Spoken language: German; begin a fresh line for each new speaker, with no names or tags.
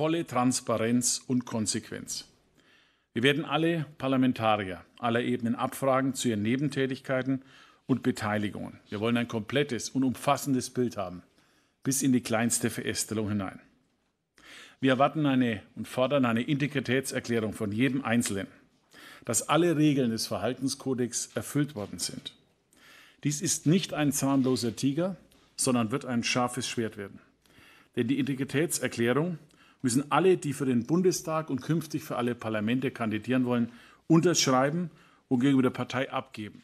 volle Transparenz und Konsequenz. Wir werden alle Parlamentarier aller Ebenen abfragen zu ihren Nebentätigkeiten und Beteiligungen. Wir wollen ein komplettes und umfassendes Bild haben, bis in die kleinste Verästelung hinein. Wir erwarten eine und fordern eine Integritätserklärung von jedem Einzelnen, dass alle Regeln des Verhaltenskodex erfüllt worden sind. Dies ist nicht ein zahnloser Tiger, sondern wird ein scharfes Schwert werden. Denn die Integritätserklärung müssen alle, die für den Bundestag und künftig für alle Parlamente kandidieren wollen, unterschreiben und gegenüber der Partei abgeben.